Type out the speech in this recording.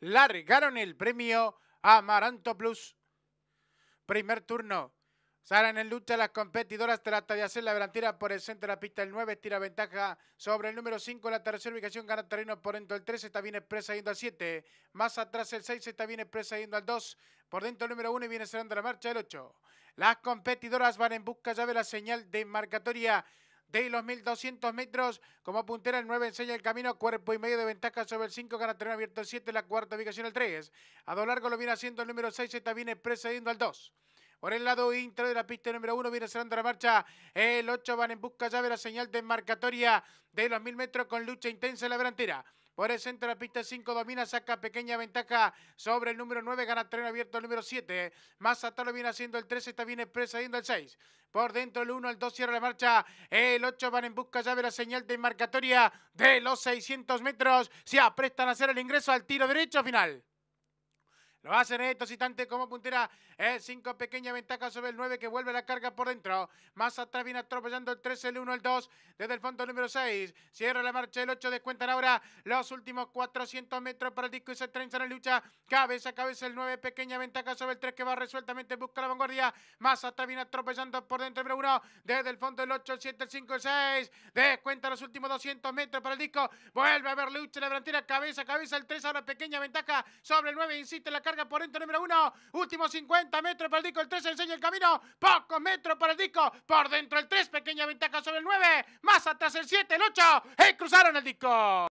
largaron el premio a Amaranto Plus. Primer turno. Salen en lucha las competidoras, trata de hacer la delantera por el centro de la pista, el 9 tira ventaja sobre el número 5, la tercera ubicación gana terreno por dentro, el 3 está bien expresa yendo al 7, más atrás el 6 está bien expresa yendo al 2, por dentro el número 1 y viene cerrando la marcha el 8. Las competidoras van en busca ya de la señal de marcatoria de los 1200 metros. Como puntera, el 9 enseña el camino, cuerpo y medio de ventaja sobre el 5, gana terreno abierto el 7, la cuarta ubicación el 3. A lo largo lo viene haciendo el número 6, esta viene precediendo al 2. Por el lado intro de la pista número 1 viene cerrando la marcha. El 8 van en busca llave la señal de marcatoria de los 1000 metros con lucha intensa en la delantera por el centro de la pista 5, domina, saca pequeña ventaja sobre el número 9, gana terreno abierto el número 7, más atrás lo viene haciendo el 13, está bien expresa yendo el 6, por dentro el 1, el 2 cierra la marcha, el 8 van en busca ya de la señal de marcatoria de los 600 metros, se aprestan a hacer el ingreso al tiro derecho final. Lo hacen en estos instantes como puntera. El eh, 5 pequeña ventaja sobre el 9 que vuelve la carga por dentro. Más atrás viene atropellando el 3, el 1, el 2. Desde el fondo número 6. Cierra la marcha el 8. Descuentan ahora los últimos 400 metros para el disco y se en la lucha. Cabeza a cabeza el 9. Pequeña ventaja sobre el 3 que va resueltamente. Busca la vanguardia. Más atrás viene atropellando por dentro el 1. Desde el fondo el 8, el 7, el 5, el 6. Descuenta los últimos 200 metros para el disco. Vuelve a ver lucha la delantera. Cabeza a cabeza el 3. Ahora pequeña ventaja sobre el 9. Insiste la carga por dentro número 1. Último 50 metros para el disco. El 3 enseña el camino. Pocos metros para el disco. Por dentro el 3. Pequeña ventaja sobre el 9. Más atrás el 7, el 8. y ¡Eh, Cruzaron el disco.